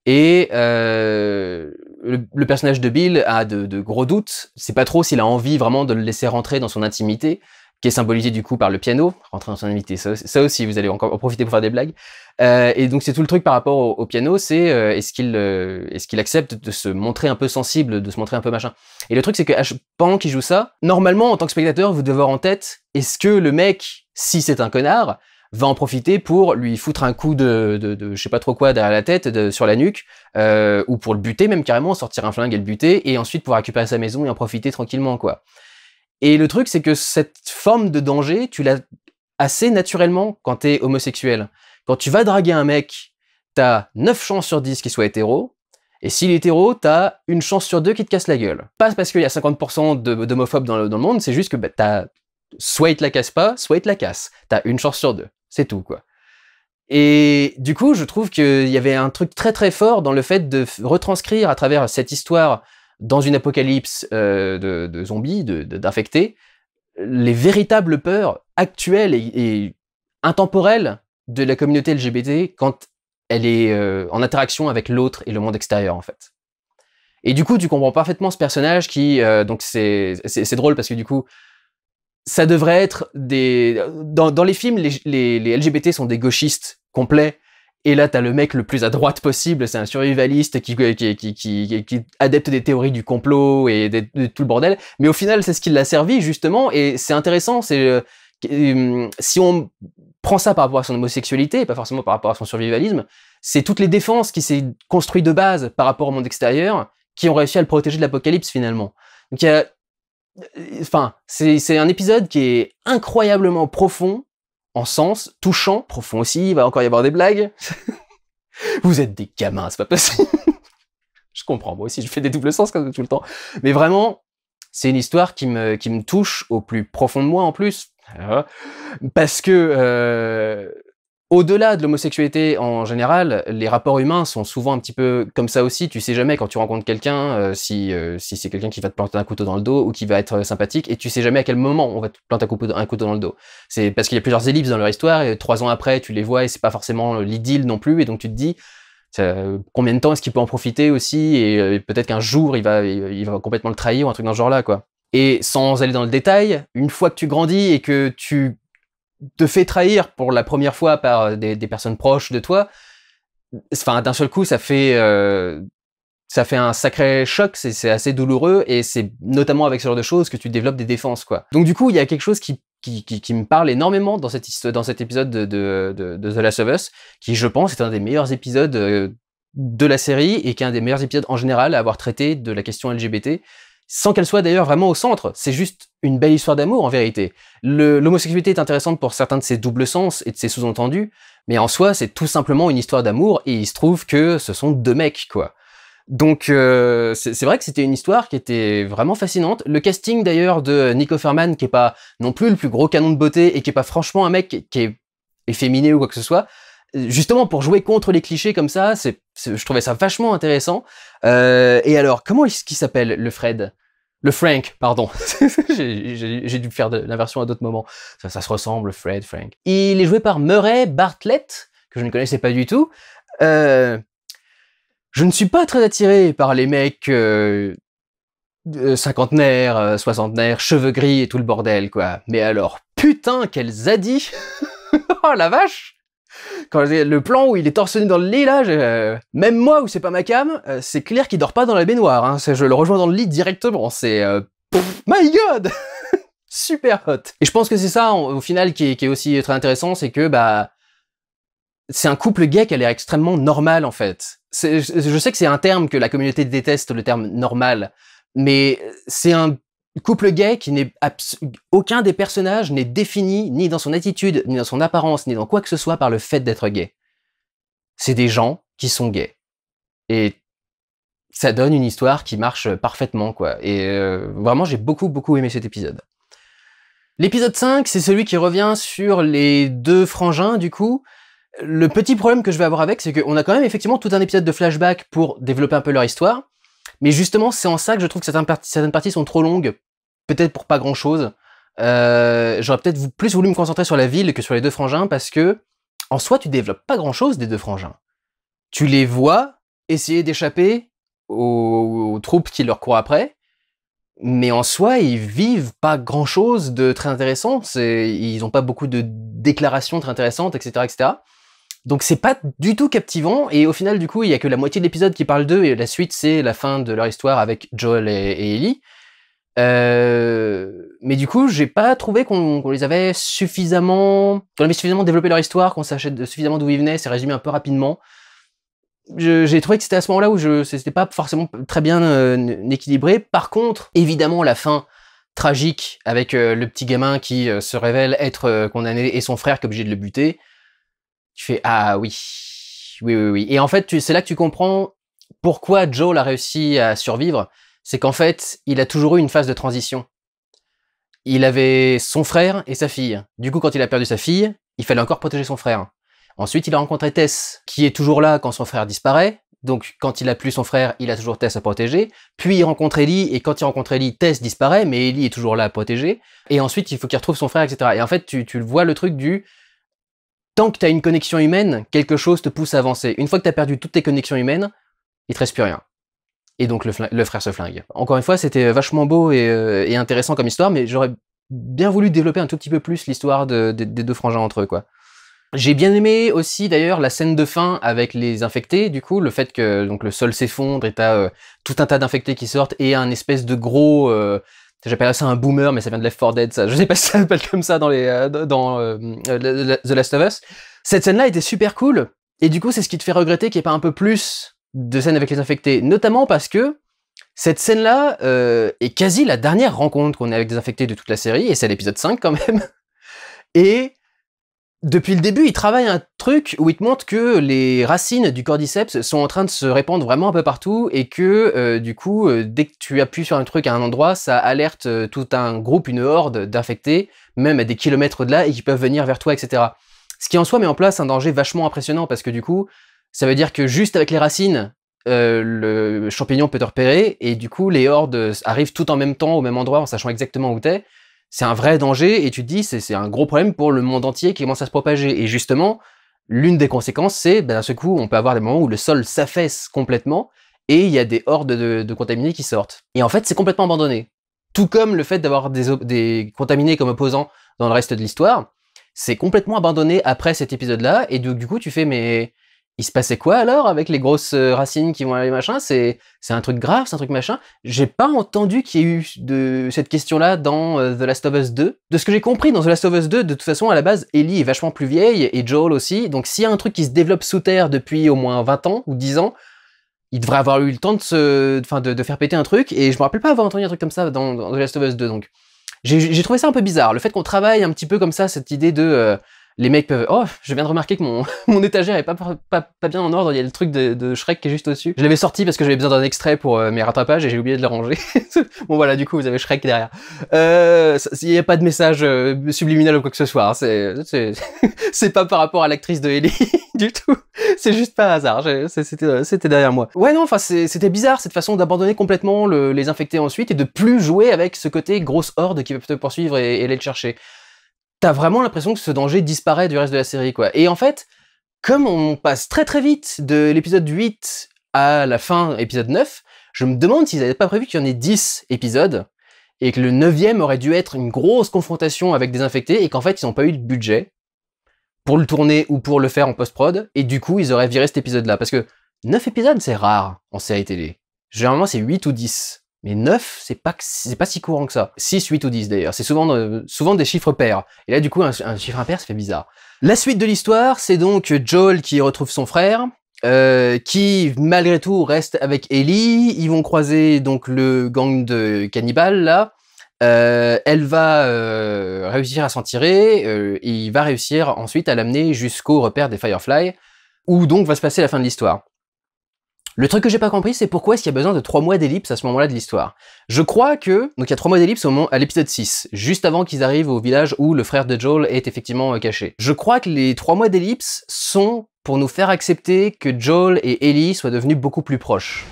Et euh, le, personnage de Bill a de, de gros doutes. C'est pas trop s'il a envie vraiment de le laisser rentrer dans son intimité qui est symbolisé du coup par le piano, rentrer dans son invité, ça, aussi, vous allez encore en profiter pour faire des blagues. Euh, et donc c'est tout le truc par rapport au, piano, c'est euh, est-ce qu'il euh, est-ce qu'il accepte de se montrer un peu sensible, de se montrer un peu machin. Et le truc c'est que pendant qu'il joue ça, normalement en tant que spectateur, vous devez avoir en tête est-ce que le mec, si c'est un connard, va en profiter pour lui foutre un coup de, je sais pas trop quoi derrière la tête, sur la nuque, ou pour le buter même carrément, sortir un flingue et le buter, et ensuite pour récupérer sa maison et en profiter tranquillement quoi. Et le truc, c'est que cette forme de danger, tu l'as assez naturellement quand t'es homosexuel. Quand tu vas draguer un mec, t'as 9 chances sur 10 qu'il soit hétéro, et s'il est hétéro, t'as une chance sur 2 qu'il te casse la gueule. Pas parce qu'il y a 50% d'homophobes dans, le monde, c'est juste que bah, t'as soit il te la casse pas, soit il te la casse. T'as une chance sur 2. C'est tout, quoi. Et du coup, je trouve qu'il y avait un truc très très fort dans le fait de retranscrire à travers cette histoire dans une apocalypse euh, de, zombies, d'infectés, les véritables peurs actuelles et, intemporelles de la communauté LGBT quand elle est euh, en interaction avec l'autre et le monde extérieur en fait. Et du coup, tu comprends parfaitement ce personnage qui, euh, donc c'est drôle parce que du coup, ça devrait être des dans, les films, les, les LGBT sont des gauchistes complets et là, t'as le mec le plus à droite possible, c'est un survivaliste qui, qui, qui, qui, qui adepte des théories du complot et de, tout le bordel. Mais au final, c'est ce qui l'a servi, justement, et c'est intéressant, c'est... Euh, euh, si on prend ça par rapport à son homosexualité, pas forcément par rapport à son survivalisme, c'est toutes les défenses qui s'est construites de base par rapport au monde extérieur qui ont réussi à le protéger de l'apocalypse finalement. Donc euh, c'est un épisode qui est incroyablement profond, en sens touchant, profond aussi, il va encore y avoir des blagues. Vous êtes des gamins, c'est pas possible. je comprends, moi aussi, je fais des doubles sens comme tout le temps. Mais vraiment, c'est une histoire qui me, qui me touche au plus profond de moi en plus. Parce que euh, au-delà de l'homosexualité en général, les rapports humains sont souvent un petit peu comme ça aussi. Tu sais jamais quand tu rencontres quelqu'un euh, euh, si, c'est quelqu'un qui va te planter un couteau dans le dos ou qui va être sympathique, et tu sais jamais à quel moment on va te planter un couteau, dans le dos. C'est parce qu'il y a plusieurs ellipses dans leur histoire, et trois ans après, tu les vois et c'est pas forcément euh, l'idylle non plus, et donc tu te dis, combien de temps est-ce qu'il peut en profiter aussi et, peut-être qu'un jour il va, il va complètement le trahir ou un truc dans ce genre là quoi. Et sans aller dans le détail, une fois que tu grandis et que tu te fait trahir pour la première fois par euh, des, personnes proches de toi, d'un seul coup ça fait euh, ça fait un sacré choc, c'est assez douloureux et c'est notamment avec ce genre de choses que tu développes des défenses quoi. Donc du coup il y a quelque chose qui qui, me parle énormément dans, cette, dans cet épisode de, de, The Last of Us, qui je pense est un des meilleurs épisodes euh, de la série et qui est un des meilleurs épisodes en général à avoir traité de la question LGBT sans qu'elle soit d'ailleurs vraiment au centre. C'est juste une belle histoire d'amour en vérité. L'homosexualité est intéressante pour certains de ses doubles sens et de ses sous-entendus, mais en soi, c'est tout simplement une histoire d'amour et il se trouve que ce sont deux mecs, quoi. Donc euh, c'est vrai que c'était une histoire qui était vraiment fascinante. Le casting d'ailleurs de Nico Ferman, qui est pas non plus le plus gros canon de beauté et qui est pas franchement un mec qui est efféminé ou quoi que ce soit, justement pour jouer contre les clichés comme ça, c'est, je trouvais ça vachement intéressant. Euh, et alors, comment est-ce qu'il s'appelle le Fred le Frank, pardon. J'ai dû faire de l'inversion à d'autres moments. Ça, se ressemble, Fred, Frank. Il est joué par Murray Bartlett, que je ne connaissais pas du tout. Euh, je ne suis pas très attiré par les mecs euh, euh cinquantenaires, soixantenaires, cheveux gris et tout le bordel, quoi. Mais alors, putain, quel zadie Oh la vache quand le plan où il est torsionné dans le lit, là, euh, même moi où c'est pas ma cam, euh, c'est clair qu'il dort pas dans la baignoire. Hein. Je le rejoins dans le lit directement. C'est euh, my god. Super hot. Et je pense que c'est ça au final qui est, aussi très intéressant, c'est que bah c'est un couple gay qui a l'air extrêmement normal en fait. Je sais que c'est un terme que la communauté déteste, le terme normal, mais c'est un couple gay qui n'est aucun des personnages n'est défini ni dans son attitude, ni dans son apparence, ni dans quoi que ce soit par le fait d'être gay. C'est des gens qui sont gays. Et ça donne une histoire qui marche parfaitement quoi. Et euh, vraiment j'ai beaucoup beaucoup aimé cet épisode. L'épisode 5, c'est celui qui revient sur les deux frangins du coup. Le petit problème que je vais avoir avec, c'est qu'on a quand même effectivement tout un épisode de flashback pour développer un peu leur histoire. Mais justement, c'est en ça que je trouve que certaines parties sont trop longues peut-être pour pas grand-chose. Euh, j'aurais peut-être plus voulu me concentrer sur la ville que sur les deux frangins parce que, en soi, tu développes pas grand-chose des deux frangins. Tu les vois essayer d'échapper aux, troupes qui leur courent après, mais en soi, ils vivent pas grand-chose de très intéressant. Ils ont pas beaucoup de déclarations très intéressantes, etc., etc. Donc c'est pas du tout captivant et au final du coup il y a que la moitié de l'épisode qui parle d'eux et la suite c'est la fin de leur histoire avec Joel et Ellie. Euh, mais du coup, j'ai pas trouvé qu'on les avait suffisamment, qu'on avait suffisamment développé leur histoire, qu'on s'achète suffisamment d'où ils venaient. C'est résumé un peu rapidement. J'ai trouvé que c'était à ce moment-là où je, c'était pas forcément très bien euh, équilibré. Par contre, évidemment, la fin tragique avec euh, le petit gamin qui se révèle être condamné et son frère qui est obligé de le buter. Tu fais ah oui, oui oui oui. Et en fait, c'est là que tu comprends pourquoi Joel a réussi à survivre c'est qu'en fait, il a toujours eu une phase de transition. Il avait son frère et sa fille. Du coup, quand il a perdu sa fille, il fallait encore protéger son frère. Ensuite, il a rencontré Tess, qui est toujours là quand son frère disparaît. Donc, quand il a plus son frère, il a toujours Tess à protéger. Puis, il rencontre Ellie, et quand il rencontre Ellie, Tess disparaît, mais Ellie est toujours là à protéger. Et ensuite, il faut qu'il retrouve son frère, etc. Et en fait, tu, tu vois le truc du tant que tu as une connexion humaine, quelque chose te pousse à avancer. Une fois que tu as perdu toutes tes connexions humaines, il te reste plus rien et donc le, frère se flingue. Encore une fois, c'était vachement beau euh, et, intéressant comme histoire, mais j'aurais bien voulu développer un tout petit peu plus l'histoire des deux frangins entre eux, J'ai bien aimé aussi d'ailleurs la scène de fin avec les infectés, du coup, le fait que donc le sol s'effondre et t'as euh, tout un tas d'infectés qui sortent et un espèce de gros euh, J'appelle ça un boomer, mais ça vient de Left 4 Dead, ça. Je sais pas si ça s'appelle comme ça dans les, dans The Last of Us. Cette scène-là était super cool, et du coup, c'est ce qui te fait regretter qu'il n'y ait pas un peu plus de scène avec les infectés, notamment parce que cette scène-là euh, est quasi la dernière rencontre qu'on ait avec des infectés de toute la série, et c'est l'épisode 5 quand même. Et depuis le début, il travaille un truc où il te montre que les racines du cordyceps sont en train de se répandre vraiment un peu partout et que euh, du coup, euh, dès que tu appuies sur un truc à un endroit, ça alerte tout un groupe, une horde d'infectés, même à des kilomètres de là, et qui peuvent venir vers toi, etc. Ce qui en soi met en place un danger vachement impressionnant parce que du coup, ça veut dire que juste avec les racines, euh, le champignon peut te repérer et du coup les hordes arrivent tout en même temps au même endroit en sachant exactement où t'es. C'est un vrai danger et tu te dis c'est un gros problème pour le monde entier qui commence à se propager. Et justement, l'une des conséquences c'est ben, d'un seul coup on peut avoir des moments où le sol s'affaisse complètement et il y a des hordes de, contaminés qui sortent. Et en fait c'est complètement abandonné. Tout comme le fait d'avoir des, contaminés comme opposants dans le reste de l'histoire, c'est complètement abandonné après cet épisode-là et du, du coup tu fais mais il se passait quoi alors avec les grosses euh, racines qui vont aller machin C'est c'est un truc grave, c'est un truc machin. J'ai pas entendu qu'il y ait eu de cette question-là dans euh, The Last of Us 2. De ce que j'ai compris dans The Last of Us 2, de toute façon à la base, Ellie est vachement plus vieille et Joel aussi. Donc s'il y a un truc qui se développe sous terre depuis au moins 20 ans ou 10 ans, il devrait avoir eu le temps de se enfin de, faire péter un truc et je me rappelle pas avoir entendu un truc comme ça dans, The Last of Us 2 donc j'ai trouvé ça un peu bizarre le fait qu'on travaille un petit peu comme ça cette idée de euh, les mecs peuvent oh je viens de remarquer que mon, mon étagère est pas, pas, bien en ordre il y a le truc de, Shrek qui est juste au dessus je l'avais sorti parce que j'avais besoin d'un extrait pour euh, mes rattrapages et j'ai oublié de le ranger bon voilà du coup vous avez Shrek derrière euh, il n'y a pas de message euh, subliminal ou quoi que ce soit hein. c'est c'est pas par rapport à l'actrice de Ellie du tout c'est juste pas hasard c'était euh, c'était derrière moi ouais non enfin c'était bizarre cette façon d'abandonner complètement les infectés ensuite et de plus jouer avec ce côté grosse horde qui va te poursuivre et, aller le chercher t'as vraiment l'impression que ce danger disparaît du reste de la série, quoi. Et en fait, comme on passe très très vite de l'épisode 8 à la fin, épisode 9, je me demande s'ils n'avaient pas prévu qu'il y en ait 10 épisodes, et que le 9 aurait dû être une grosse confrontation avec des infectés, et qu'en fait, ils n'ont pas eu de budget pour le tourner ou pour le faire en post-prod, et du coup, ils auraient viré cet épisode-là. Parce que 9 épisodes, c'est rare en série télé. Généralement, c'est 8 ou 10. Mais 9, c'est pas, c'est pas si courant que ça. 6, 8 ou 10 d'ailleurs. C'est souvent, euh, souvent des chiffres pairs. Et là, du coup, un, chiffre impair, ça fait bizarre. La suite de l'histoire, c'est donc Joel qui retrouve son frère, euh, qui malgré tout reste avec Ellie. Ils vont croiser donc le gang de cannibales là. Euh, elle va réussir à s'en tirer. il va réussir ensuite à l'amener jusqu'au repère des Firefly, où donc va se passer la fin de l'histoire. Le truc que j'ai pas compris, c'est pourquoi est-ce qu'il y a besoin de trois mois d'ellipse à ce moment-là de l'histoire. Je crois que, donc il y a trois mois d'ellipse au moment, à l'épisode 6, juste avant qu'ils arrivent au village où le frère de Joel est effectivement euh, caché. Je crois que les trois mois d'ellipse sont pour nous faire accepter que Joel et Ellie soient devenus beaucoup plus proches.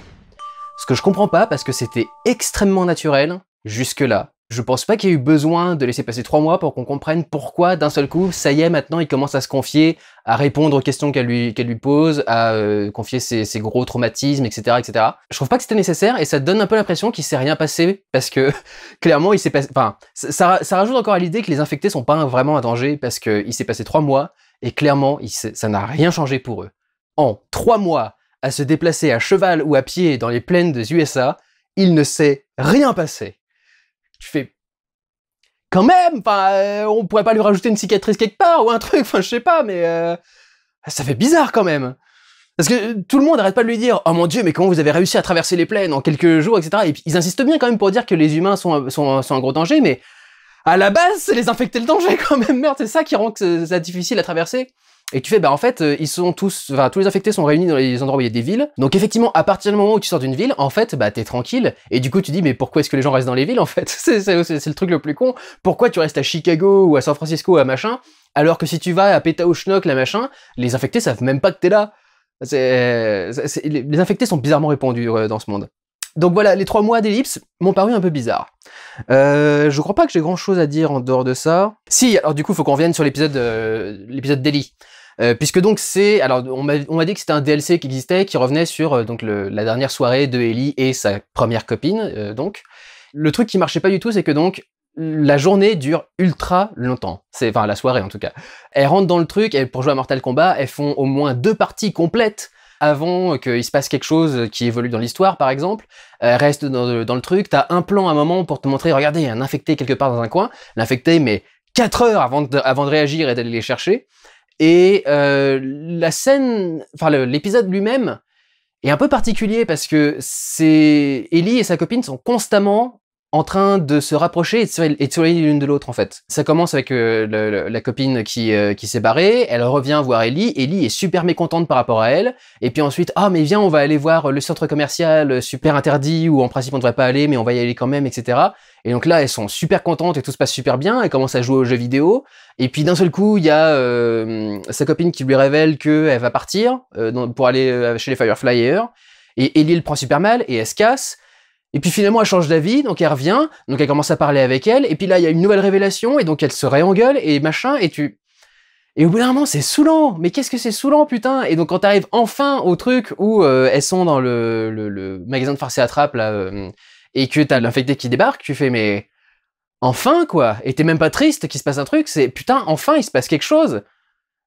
Ce que je comprends pas parce que c'était extrêmement naturel jusque-là. Je pense pas qu'il y ait eu besoin de laisser passer trois mois pour qu'on comprenne pourquoi d'un seul coup, ça y est, maintenant il commence à se confier, à répondre aux questions qu'elle lui, pose, à euh, confier ses, gros traumatismes, etc., etc. Je trouve pas que c'était nécessaire et ça donne un peu l'impression qu'il s'est rien passé parce que clairement il s'est Enfin, ça, rajoute encore à l'idée que les infectés sont pas vraiment un danger parce qu'il s'est passé trois mois et clairement ça n'a rien changé pour eux. En trois mois à se déplacer à cheval ou à pied dans les plaines des USA, il ne s'est rien passé. Je fais quand même, enfin, euh, on pourrait pas lui rajouter une cicatrice quelque part ou un truc, enfin, je sais pas, mais euh, ça fait bizarre quand même. Parce que euh, tout le monde arrête pas de lui dire « Oh mon Dieu, mais comment vous avez réussi à traverser les plaines en quelques jours, etc. » Et ils insistent bien quand même pour dire que les humains sont, sont, un gros danger, mais à la base, c'est les infecter le danger quand même, merde, c'est ça qui rend que ça difficile à traverser. Et tu fais, bah en fait, euh, ils sont tous, enfin tous les infectés sont réunis dans les endroits où il y a des villes. Donc effectivement, à partir du moment où tu sors d'une ville, en fait, bah t'es tranquille. Et du coup, tu dis, mais pourquoi est-ce que les gens restent dans les villes en fait C'est le truc le plus con. Pourquoi tu restes à Chicago ou à San Francisco ou à machin alors que si tu vas à Péta Schnock, la machin, les infectés savent même pas que t'es là. les infectés sont bizarrement répandus euh, dans ce monde. Donc voilà, les trois mois d'ellipse m'ont paru un peu bizarre. Euh, je crois pas que j'ai grand chose à dire en dehors de ça. Si, alors du coup, faut qu'on revienne sur l'épisode euh, l'épisode d'Eli. Euh, puisque donc c'est, alors on m'a dit que c'était un DLC qui existait, qui revenait sur euh, la dernière soirée de Ellie et sa première copine. Euh, donc le truc qui marchait pas du tout, c'est que donc la journée dure ultra longtemps. C'est enfin la soirée en tout cas. Elles rentrent dans le truc et pour jouer à Mortal Kombat, elles font au moins deux parties complètes avant qu'il se passe quelque chose qui évolue dans l'histoire, par exemple, Elle reste dans, le, truc, t'as un plan à un moment pour te montrer, regardez, un infecté quelque part dans un coin, l'infecté met 4 heures avant de réagir et d'aller les chercher. Et euh, la scène, enfin l'épisode lui-même est un peu particulier parce que c'est Ellie et sa copine sont constamment en train de se rapprocher et de s'éloigner l'une de l'autre en fait. Ça commence avec euh, la copine euh, qui, s'est barrée, elle revient voir Ellie, Ellie est super mécontente par rapport à elle, et puis ensuite « Ah oh, mais viens, on va aller voir le centre commercial euh, super interdit où en principe on ne devrait pas aller mais on va y aller quand même, etc. » Et donc là, elles sont super contentes et tout se passe super bien, elles commencent à jouer aux jeux vidéo, et puis d'un seul coup, il y a sa copine qui lui révèle qu'elle va partir pour aller chez les Fireflyers, et et Ellie le prend super mal et elle se casse, et puis finalement, elle change d'avis, donc elle revient, donc elle commence à parler avec elle, et puis là, il y a une nouvelle révélation, et donc elle se réengueule, et machin, et tu... Et au bout d'un moment, c'est saoulant Mais qu'est-ce que c'est saoulant, putain Et donc quand t'arrives enfin au truc où euh, elles sont dans le, magasin de farce et attrape, là, euh, et que t'as l'infecté qui débarque, tu fais, mais... Enfin, quoi Et t'es même pas triste qu'il se passe un truc, c'est, putain, enfin, il se passe quelque chose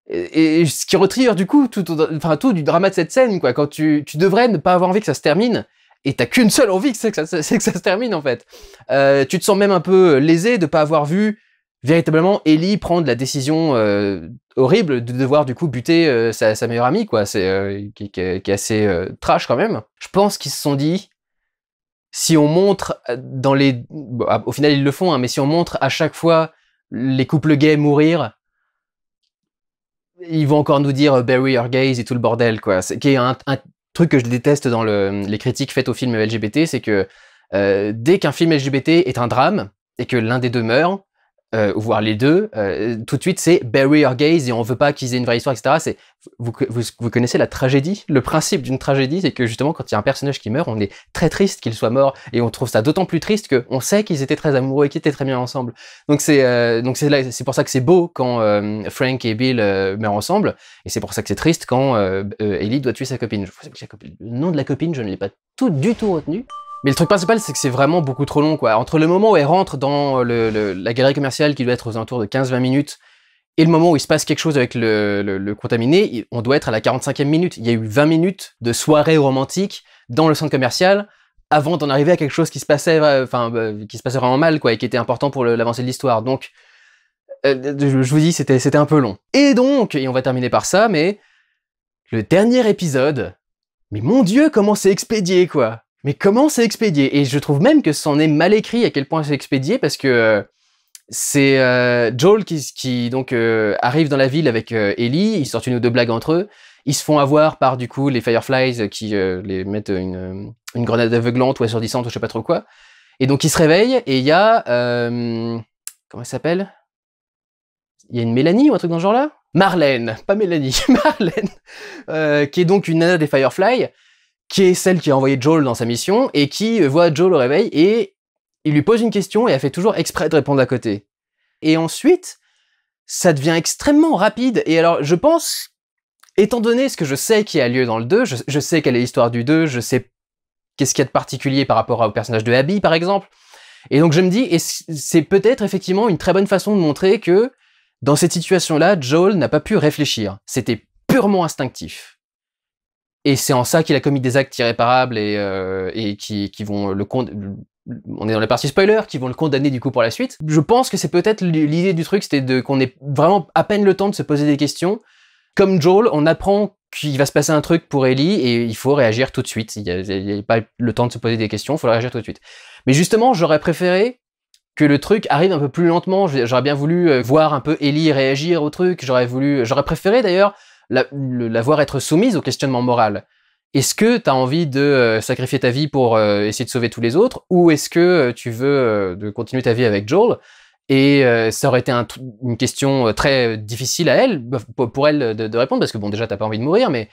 et, ce qui retire du coup tout, enfin, tout du drama de cette scène, quoi. Quand tu devrais ne pas avoir envie que ça se termine, et t'as qu'une seule envie, c'est que, ça se termine en fait. Euh, tu te sens même un peu lésé de pas avoir vu véritablement Ellie prendre la décision euh, horrible de devoir du coup buter euh, sa, meilleure amie, quoi. C'est qui, est assez trash quand même. Je pense qu'ils se sont dit, si on montre dans les, au final ils le font, hein, mais si on montre à chaque fois les couples gays mourir, ils vont encore nous dire bury your gays et tout le bordel, quoi. C'est qui est un truc que je déteste dans les critiques faites aux films LGBT, c'est que euh, dès qu'un film LGBT est un drame et que l'un des deux meurt, euh, voire les deux, euh, tout de suite c'est bury your gaze et on veut pas qu'ils aient une vraie histoire, etc. C'est vous, vous, connaissez la tragédie. Le principe d'une tragédie, c'est que justement quand il y a un personnage qui meurt, on est très triste qu'il soit mort et on trouve ça d'autant plus triste qu'on sait qu'ils étaient très amoureux et qu'ils étaient très bien ensemble. Donc c'est euh, donc c'est là, c'est pour ça que c'est beau quand euh, Frank et Bill meurent ensemble et c'est pour ça que c'est triste quand Ellie doit tuer sa copine. sa copine. Le nom de la copine, je ne l'ai pas tout du tout retenu. Mais le truc principal, c'est que c'est vraiment beaucoup trop long, quoi. Entre le moment où elle rentre dans euh, la galerie commerciale, qui doit être aux alentours de 15-20 minutes, et le moment où il se passe quelque chose avec le, contaminé, on doit être à la 45e minute. Il y a eu 20 minutes de soirée romantique dans le centre commercial, avant d'en arriver à quelque chose qui se passait, euh, enfin, euh, qui se passait vraiment mal, quoi, et qui était important pour l'avancée de l'histoire. Donc, je vous dis, c'était, c'était un peu long. Et donc, et on va terminer par ça, mais le dernier épisode, mais mon dieu, comment c'est expédié, quoi mais comment c'est expédié Et je trouve même que c'en est mal écrit à quel point c'est expédié parce que euh, c'est euh, Joel qui, donc euh, arrive dans la ville avec Ellie, ils sortent une ou deux blagues entre eux, ils se font avoir par du coup les Fireflies qui les mettent une, une, grenade aveuglante ou assourdissante ou je sais pas trop quoi. Et donc ils se réveillent et il y a comment elle s'appelle Il y a une Mélanie ou un truc dans ce genre là Marlène, pas Mélanie, Marlène, qui est donc une nana des Fireflies qui est celle qui a envoyé Joel dans sa mission, et qui euh, voit Joel au réveil, et il lui pose une question, et a fait toujours exprès de répondre à côté. Et ensuite, ça devient extrêmement rapide, et alors je pense, étant donné ce que je sais qui a lieu dans le 2, je, sais quelle est l'histoire du 2, je sais qu'est-ce qu'il y a de particulier par rapport au personnage de Abby, par exemple, et donc je me dis, et c'est peut-être effectivement une très bonne façon de montrer que, dans cette situation-là, Joel n'a pas pu réfléchir. C'était purement instinctif. Et c'est en ça qu'il a commis des actes irréparables et, euh, et qui, vont le on est dans la partie spoiler, qui vont le condamner du coup pour la suite. Je pense que c'est peut-être l'idée du truc, c'était qu'on ait vraiment à peine le temps de se poser des questions. Comme Joel, on apprend qu'il va se passer un truc pour Ellie et il faut réagir tout de suite. Il n'y a, pas le temps de se poser des questions, il faut réagir tout de suite. Mais justement, j'aurais préféré que le truc arrive un peu plus lentement. J'aurais bien voulu euh, voir un peu Ellie réagir au truc. J'aurais voulu, j'aurais préféré d'ailleurs la, voir être soumise au questionnement moral. Est-ce que tu as envie de euh, sacrifier ta vie pour euh, essayer de sauver tous les autres ou est-ce que euh, tu veux de continuer ta vie avec Joel et ça aurait été une question très difficile à elle, bah, pour elle de, répondre, parce que bon, déjà, t'as pas envie de mourir, mais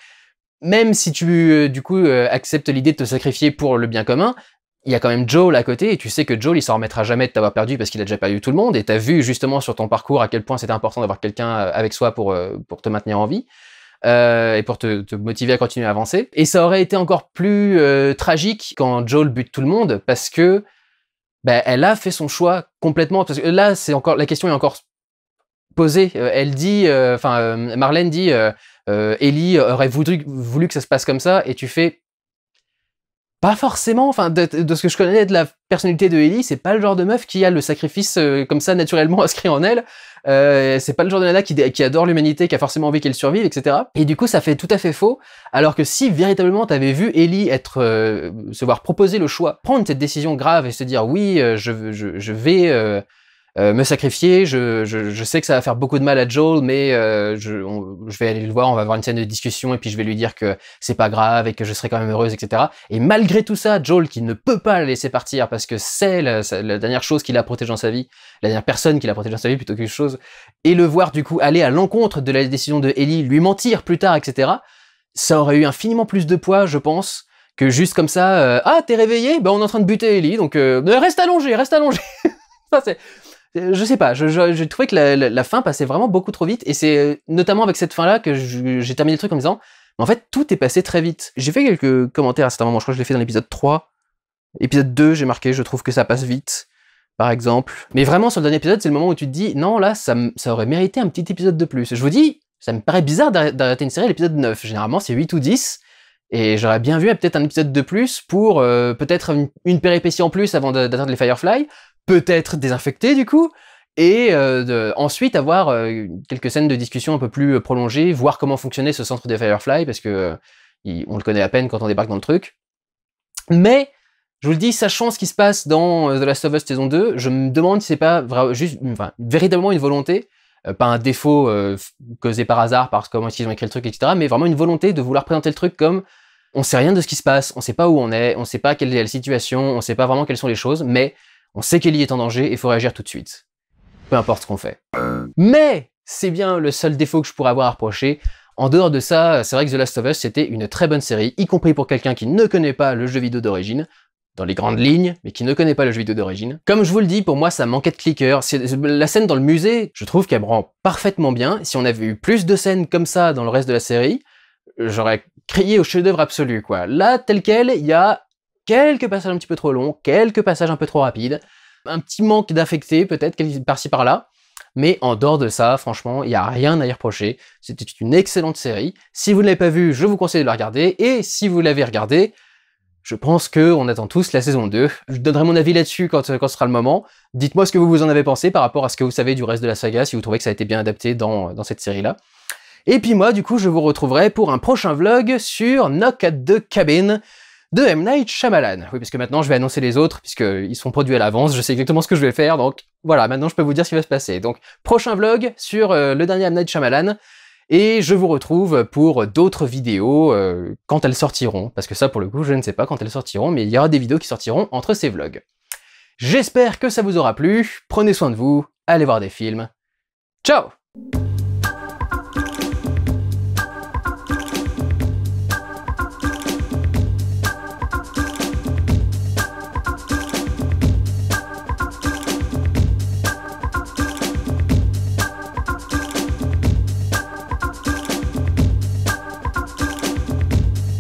même si tu, du coup, acceptes l'idée de te sacrifier pour le bien commun, il y a quand même Joel à côté, et tu sais que Joel, il s'en remettra jamais de t'avoir perdu parce qu'il a déjà perdu tout le monde, et t'as vu justement sur ton parcours à quel point c'était important d'avoir quelqu'un euh, avec soi pour, euh, pour te maintenir en vie. Euh, et pour te, motiver à continuer à avancer. Et ça aurait été encore plus tragique quand Joel bute tout le monde parce que ben, elle a fait son choix complètement. Parce que là, c'est encore la question est encore posée. elle dit, enfin Marlène dit, Ellie aurait voulu, que ça se passe comme ça, et tu fais pas forcément, enfin, de, ce que je connais de la personnalité de Ellie, c'est pas le genre de meuf qui a le sacrifice euh, comme ça naturellement inscrit en elle. Euh, c'est pas le genre de nana qui, adore l'humanité, qui a forcément envie qu'elle survive, etc. Et du coup, ça fait tout à fait faux. Alors que si véritablement t'avais vu Ellie être, euh, se voir proposer le choix, prendre cette décision grave et se dire oui, je, je, je vais euh, me sacrifier. Je, je, je, sais que ça va faire beaucoup de mal à Joel, mais euh, je, je, vais aller le voir, on va avoir une scène de discussion, et puis je vais lui dire que c'est pas grave et que je serai quand même heureuse, etc. Et malgré tout ça, Joel, qui ne peut pas la laisser partir parce que c'est la, dernière chose qui la protège dans sa vie, la dernière personne qui la protège dans sa vie plutôt qu'une chose, et le voir du coup aller à l'encontre de la décision de Ellie, lui mentir plus tard, etc. Ça aurait eu infiniment plus de poids, je pense, que juste comme ça, euh, ah t'es réveillé, ben on est en train de buter Ellie, donc euh, reste allongé, reste allongé. ça c'est euh, je sais pas, je, trouvé que la, fin passait vraiment beaucoup trop vite, et c'est euh, notamment avec cette fin-là que j'ai terminé le truc en me disant, en fait, tout est passé très vite. J'ai fait quelques commentaires à certains moment, je crois que je l'ai fait dans l'épisode 3. Épisode 2, j'ai marqué, je trouve que ça passe vite, par exemple. Mais vraiment, sur le dernier épisode, c'est le moment où tu te dis, non, là, ça, aurait mérité un petit épisode de plus. Je vous dis, ça me paraît bizarre d'arrêter une série l'épisode 9. Généralement, c'est 8 ou 10. Et j'aurais bien vu peut-être un épisode de plus pour euh, peut-être une, une, péripétie en plus avant d'atteindre les Firefly, peut-être désinfecté du coup, et euh, ensuite avoir euh, quelques scènes de discussion un peu plus euh, prolongées, voir comment fonctionnait ce centre des Firefly, parce que on le connaît à peine quand on débarque dans le truc. Mais, je vous le dis, sachant ce qui se passe dans The Last of Us saison 2, je me demande si c'est pas juste, véritablement une volonté, pas un défaut causé par hasard par comment ils ont écrit le truc, etc., mais vraiment une volonté de vouloir présenter le truc comme on sait rien de ce qui se passe, on sait pas où on est, on sait pas quelle est la situation, on sait pas vraiment quelles sont les choses, mais on sait qu'Ellie est en danger et il faut réagir tout de suite. Peu importe ce qu'on fait. Mais c'est bien le seul défaut que je pourrais avoir à reprocher. En dehors de ça, c'est vrai que The Last of Us c'était une très bonne série, y compris pour quelqu'un qui ne connaît pas le jeu vidéo d'origine, dans les grandes lignes, mais qui ne connaît pas le jeu vidéo d'origine. Comme je vous le dis, pour moi, ça manquait de clicker. La scène dans le musée, je trouve qu'elle me rend parfaitement bien. Si on avait eu plus de scènes comme ça dans le reste de la série, j'aurais crié au chef-d'œuvre absolu, quoi. Là, tel quel, il y a quelques passages un petit peu trop longs, quelques passages un peu trop rapides, un petit manque d'affecté peut-être par-ci par-là. Mais en dehors de ça, franchement, il n'y a rien à y reprocher. C'était une excellente série. Si vous ne l'avez pas vue, je vous conseille de la regarder. Et si vous l'avez regardée, je pense qu'on attend tous la saison 2. Je donnerai mon avis là-dessus quand, ce sera le moment. Dites-moi ce que vous, en avez pensé par rapport à ce que vous savez du reste de la saga, si vous trouvez que ça a été bien adapté dans, dans cette série-là. Et puis moi, du coup, je vous retrouverai pour un prochain vlog sur Knock at the Cabin de M. Night Shyamalan. Oui, parce que maintenant je vais annoncer les autres, puisqu'ils sont produits à l'avance, je sais exactement ce que je vais faire, donc voilà, maintenant je peux vous dire ce qui va se passer. Donc, prochain vlog sur euh, le dernier M. Night Shyamalan, et je vous retrouve pour d'autres vidéos euh, quand elles sortiront, parce que ça pour le coup je ne sais pas quand elles sortiront, mais il y aura des vidéos qui sortiront entre ces vlogs. J'espère que ça vous aura plu, prenez soin de vous, allez voir des films, ciao